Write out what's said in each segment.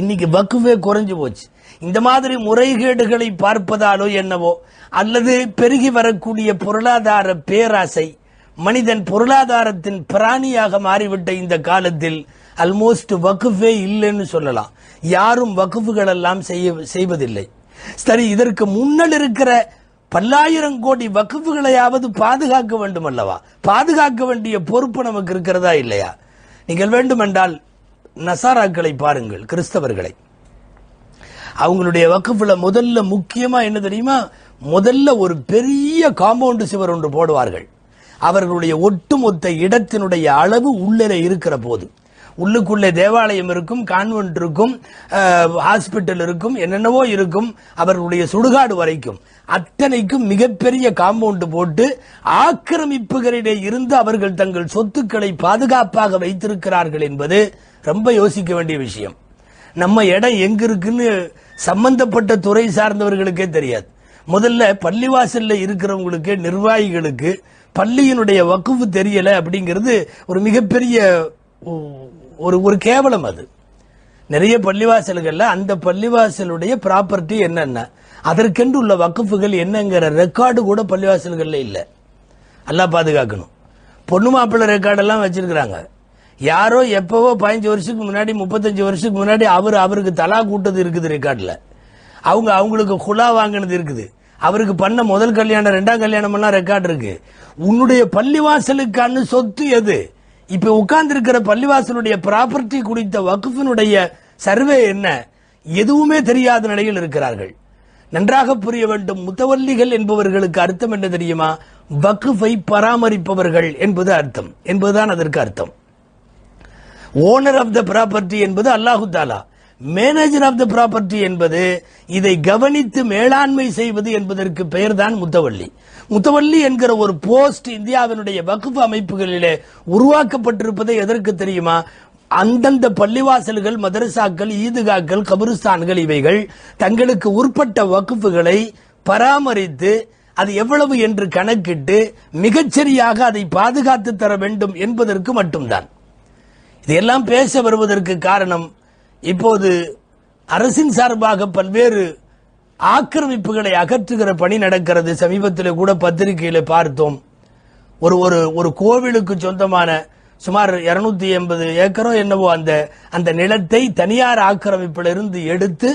இன்னைக்கு வக்குவே குறைஞ்சு போச்சு இந்த மாதிரி முறைகேடுகளை பார்ப்பதாலோ என்னவோ அல்லது பெருகி வரக்கூடிய பொருளாதார பேராசை மனிதன் பொருளாதாரத்தின் பிராணியாக மாறிவிட்ட இந்த காலத்தில் அல்மோஸ்ட் வக்குஃபே இல்லைன்னு சொல்லலாம் யாரும் வக்குஃபுகள் எல்லாம் செய்ய செய்வதில்லை சரி இதற்கு முன்னல் இருக்கிற பல்லாயிரம் கோடி வக்குஃபுகளையாவது பாதுகாக்க வேண்டும் அல்லவா பாதுகாக்க வேண்டிய பொறுப்பு நமக்கு இருக்கிறதா இல்லையா நீங்கள் வேண்டுமென்றால் நசாராக்களை பாருங்கள் கிறிஸ்தவர்களை அவங்களுடைய வக்கஃபில் முதல்ல முக்கியமா என்ன தெரியுமா முதல்ல ஒரு பெரிய காம்பவுண்டு சிவர் ஒன்று போடுவார்கள் அவர்களுடைய ஒட்டுமொத்த இடத்தினுடைய அளவு உள்ளே இருக்கிற போது உள்ளுக்குள்ளே தேவாலயம் இருக்கும் கான்வென்ட் இருக்கும் ஹாஸ்பிட்டல் இருக்கும் என்னென்னவோ இருக்கும் அவர்களுடைய சுடுகாடு வரைக்கும் அத்தனைக்கும் மிகப்பெரிய காம்பவுண்ட் போட்டு ஆக்கிரமிப்புகளிடையே இருந்து அவர்கள் தங்கள் சொத்துக்களை பாதுகாப்பாக வைத்திருக்கிறார்கள் என்பது ரொம்ப யோசிக்க வேண்டிய விஷயம் நம்ம இடம் எங்க இருக்குன்னு சம்பந்தப்பட்ட துறை சார்ந்தவர்களுக்கே தெரியாது முதல்ல பள்ளிவாசல்ல இருக்கிறவங்களுக்கு நிர்வாகிகளுக்கு பள்ளியினுடைய வக்குவு தெரியல அப்படிங்கிறது ஒரு மிகப்பெரிய ஒரு ஒரு கேவலம் அது நிறைய பள்ளிவாசல்கள்ல அந்த பள்ளிவாசலுடைய ப்ராப்பர்ட்டி என்னென்ன அதற்கென்று உள்ள வக்குஃபுகள் என்னங்கிற ரெக்கார்டு கூட பள்ளிவாசல்கள்ல இல்லை நல்லா பாதுகாக்கணும் பொண்ணு மாப்பிள்ளை ரெக்கார்டெல்லாம் வச்சிருக்கிறாங்க யாரோ எப்பவோ பதினஞ்சு வருஷத்துக்கு முன்னாடி முப்பத்தஞ்சு வருஷத்துக்கு முன்னாடி அவர் அவருக்கு தலா கூட்டது இருக்குது ரெக்கார்டில் அவங்க அவங்களுக்கு குழா வாங்கினது இருக்குது அவருக்கு பண்ண முதல் கல்யாணம் ரெண்டாம் கல்யாணம் எல்லாம் ரெக்கார்டு இருக்கு உன்னுடைய பள்ளிவாசலுக்கான சொத்து எது இப்ப உட்கார்ந்து இருக்கிற பள்ளிவாசலுடைய ப்ராப்பர்ட்டி குறித்த வகுப்பினுடைய சர்வே என்ன எதுவுமே தெரியாத நிலையில் இருக்கிறார்கள் நன்றாக புரிய வேண்டும் முத்தவல்லிகள் என்பவர்களுக்கு அர்த்தம் என்ன தெரியுமா வக்குஃபை பராமரிப்பவர்கள் என்பது அர்த்தம் என்பதுதான் அதற்கு அர்த்தம் ஓனர் ஆஃப் த ப்ராப்பர்ட்டி என்பது அல்லாஹு தாலா மேனேஜர் ஆஃப் த ப்ராப்பர்ட்டி என்பது இதை கவனித்து மேலாண்மை செய்வது என்பதற்கு பெயர் தான் முத்தவள்ளி முத்தவள்ளி என்கிற ஒரு போஸ்ட் இந்தியாவினுடைய வகுப்பு அமைப்புகளிலே உருவாக்கப்பட்டிருப்பதை எதற்கு தெரியுமா அந்தந்த பள்ளிவாசல்கள் மதரசாக்கள் ஈதுகாக்கள் கபிரிஸ்தான்கள் இவைகள் தங்களுக்கு உட்பட்ட வகுப்புகளை பராமரித்து அது எவ்வளவு என்று கணக்கிட்டு மிகச்சரியாக அதை பாதுகாத்து தர வேண்டும் என்பதற்கு மட்டும்தான் இதையெல்லாம் பேச வருவதற்கு காரணம் இப்போது அரசின் சார்பாக பல்வேறு ஆக்கிரமிப்புகளை அகற்றுகிற பணி நடக்கிறது சமீபத்தில் கூட பத்திரிகையில் பார்த்தோம் ஒரு ஒரு ஒரு கோவிலுக்கு சொந்தமான சுமார் இருநூத்தி எண்பது ஏக்கரோ என்னவோ அந்த அந்த நிலத்தை தனியார் ஆக்கிரமிப்பிலிருந்து எடுத்து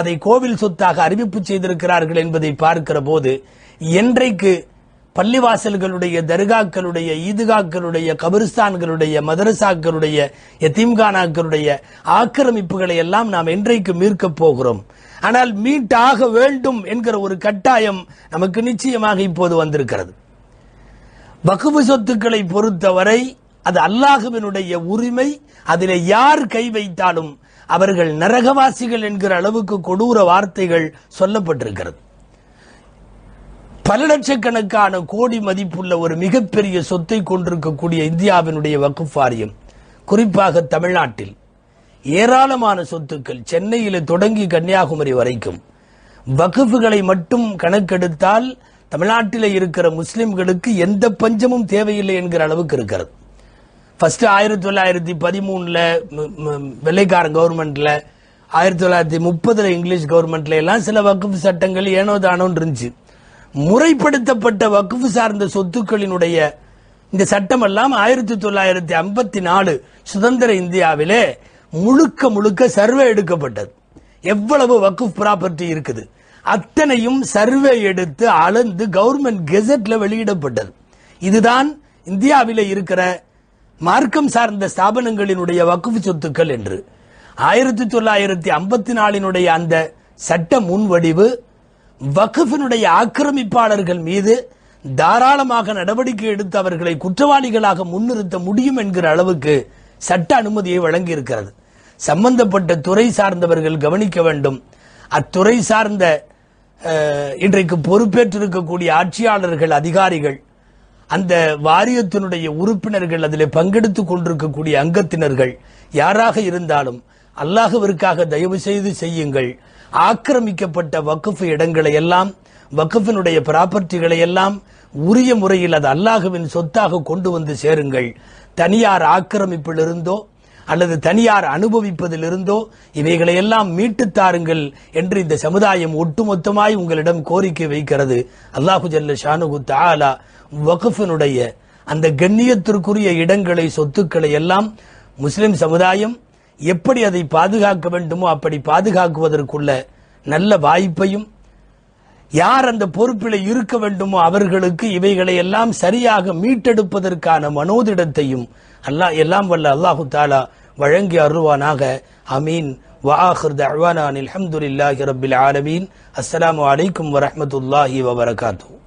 அதை கோவில் சொத்தாக அறிவிப்பு செய்திருக்கிறார்கள் என்பதை பார்க்கிற போது என்றைக்கு பள்ளிவாசல்களுடைய தர்காக்களுடைய ஈதுகாக்களுடைய கபிரிஸ்தான்களுடைய மதரசாக்களுடைய எத்தீம்கானாக்களுடைய ஆக்கிரமிப்புகளை எல்லாம் நாம் என்றைக்கு மீட்கப் போகிறோம் ஆனால் மீட்டாக வேண்டும் என்கிற ஒரு கட்டாயம் நமக்கு நிச்சயமாக இப்போது வந்திருக்கிறது வகுப்பு சொத்துக்களை பொறுத்தவரை அது அல்லாஹுவினுடைய உரிமை அதில் யார் கை வைத்தாலும் அவர்கள் நரகவாசிகள் என்கிற அளவுக்கு கொடூர வார்த்தைகள் சொல்லப்பட்டிருக்கிறது பல லட்சக்கணக்கான கோடி மதிப்புள்ள ஒரு மிகப்பெரிய சொத்தை கொண்டிருக்கக்கூடிய இந்தியாவினுடைய வக்குஃப் வாரியம் குறிப்பாக தமிழ்நாட்டில் ஏராளமான சொத்துக்கள் சென்னையில் தொடங்கி கன்னியாகுமரி வரைக்கும் வகுப்புகளை மட்டும் கணக்கெடுத்தால் தமிழ்நாட்டில் இருக்கிற முஸ்லிம்களுக்கு எந்த பஞ்சமும் தேவையில்லை என்கிற அளவுக்கு இருக்கிறது ஃபர்ஸ்ட் ஆயிரத்தி தொள்ளாயிரத்தி பதிமூணுல வெள்ளைக்காரன் கவர்மெண்ட்ல ஆயிரத்தி தொள்ளாயிரத்தி முப்பதுல இங்கிலீஷ் கவர்மெண்ட்ல எல்லாம் சில வகுப்பு சட்டங்கள் ஏனோ தானோன்னு இருந்துச்சு முறைப்படுத்தப்பட்ட வக்குஃபு சார்ந்த சொத்துக்களினுடைய இந்த சட்டமெல்லாம் ஆயிரத்தி தொள்ளாயிரத்தி ஐம்பத்தி நாலு சுதந்திர இந்தியாவிலே முழுக்க முழுக்க சர்வே எடுக்கப்பட்டது எவ்வளவு வக்குஃப் ப்ராப்பர்ட்டி இருக்குது அத்தனையும் சர்வே எடுத்து அளந்து கவர்மெண்ட் கெசட்ல வெளியிடப்பட்டது இதுதான் இந்தியாவில் இருக்கிற மார்க்கம் சார்ந்த ஸ்தாபனங்களினுடைய வக்குஃபு சொத்துக்கள் என்று ஆயிரத்தி தொள்ளாயிரத்தி ஐம்பத்தி நாலினுடைய அந்த சட்ட முன்வடிவு வகுப்பினுடைய ஆக்கிரமிப்பாளர்கள் மீது தாராளமாக நடவடிக்கை எடுத்து அவர்களை குற்றவாளிகளாக முன்னிறுத்த முடியும் என்கிற அளவுக்கு சட்ட அனுமதியை வழங்கியிருக்கிறது சம்பந்தப்பட்ட துறை சார்ந்தவர்கள் கவனிக்க வேண்டும் அத்துறை சார்ந்த இன்றைக்கு பொறுப்பேற்றிருக்கக்கூடிய ஆட்சியாளர்கள் அதிகாரிகள் அந்த வாரியத்தினுடைய உறுப்பினர்கள் அதில் பங்கெடுத்து கொண்டிருக்கக்கூடிய அங்கத்தினர்கள் யாராக இருந்தாலும் அல்லாஹுவிற்காக தயவு செய்து செய்யுங்கள் ஆக்கிரமிக்கப்பட்ட வக்குஃபு இடங்களை எல்லாம் வக்குஃபினுடைய ப்ராப்பர்ட்டிகளை எல்லாம் உரிய முறையில் அது அல்லாஹுவின் சொத்தாக கொண்டு வந்து சேருங்கள் தனியார் ஆக்கிரமிப்பிலிருந்தோ அல்லது தனியார் அனுபவிப்பதிலிருந்தோ எல்லாம் மீட்டு தாருங்கள் என்று இந்த சமுதாயம் ஒட்டுமொத்தமாய் உங்களிடம் கோரிக்கை வைக்கிறது அல்லாஹு ஜல்ல ஷானுகு தாலா வகுஃபினுடைய அந்த கண்ணியத்திற்குரிய இடங்களை சொத்துக்களை எல்லாம் முஸ்லிம் சமுதாயம் எப்படி அதை பாதுகாக்க வேண்டுமோ அப்படி பாதுகாக்குவதற்குள்ள நல்ல வாய்ப்பையும் யார் அந்த பொறுப்பில் இருக்க வேண்டுமோ அவர்களுக்கு இவைகளை எல்லாம் சரியாக மீட்டெடுப்பதற்கான மனோதிடத்தையும் அல்லாஹ் எல்லாம் வல்ல அல்லாஹு தாலா வழங்கி அருவானாக அமீன் வாஹர் தஹ்வானான் அஹமதுல்லாஹி ரபில் ஆலமீன் அஸ்லாம் வலைக்கம் வரமத்துல்லாஹி வபரகாத்தூ